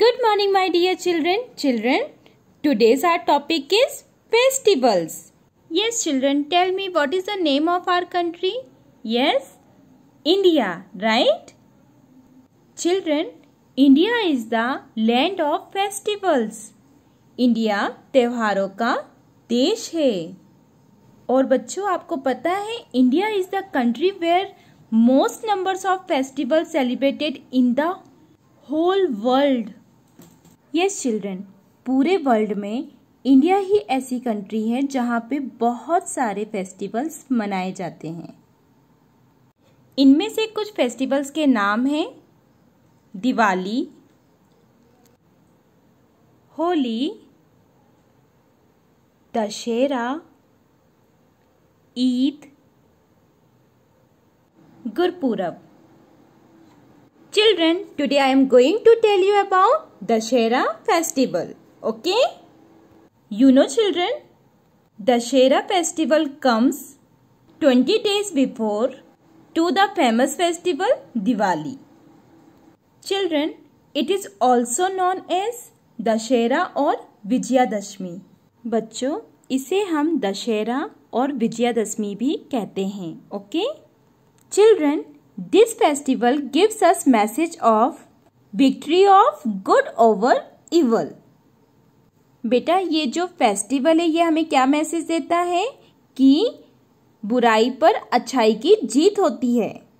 Good morning my dear children. Children, today's our topic is festivals. Yes children, tell me what is the name of our country? Yes, India, right? Children, India is the land of festivals. India त्योहारों का देश है और बच्चों आपको पता है India is the country where most numbers of festival celebrated in the whole world yes children पूरे वर्ल्ड में इंडिया ही ऐसी कंट्री है जहाँ पे बहुत सारे फेस्टिवल्स मनाए जाते हैं इनमें से कुछ फेस्टिवल्स के नाम हैं Diwali Holi Dussehra Eid Gurpurab children, today I am going to tell you about Dashera festival. Okay? You know children, Dashera festival comes 20 days before to the famous festival Diwali. Children, it is also known as Dashera or Vijayadashmi. बच्चों इसे हम दशहरा और Vijayadashami bhi kehte hain okay children this festival gives us message of victory of good over evil बेटा ये जो festival है ये हमें क्या मैसेज देता है कि बुराई पर अच्छाई की जीत होती है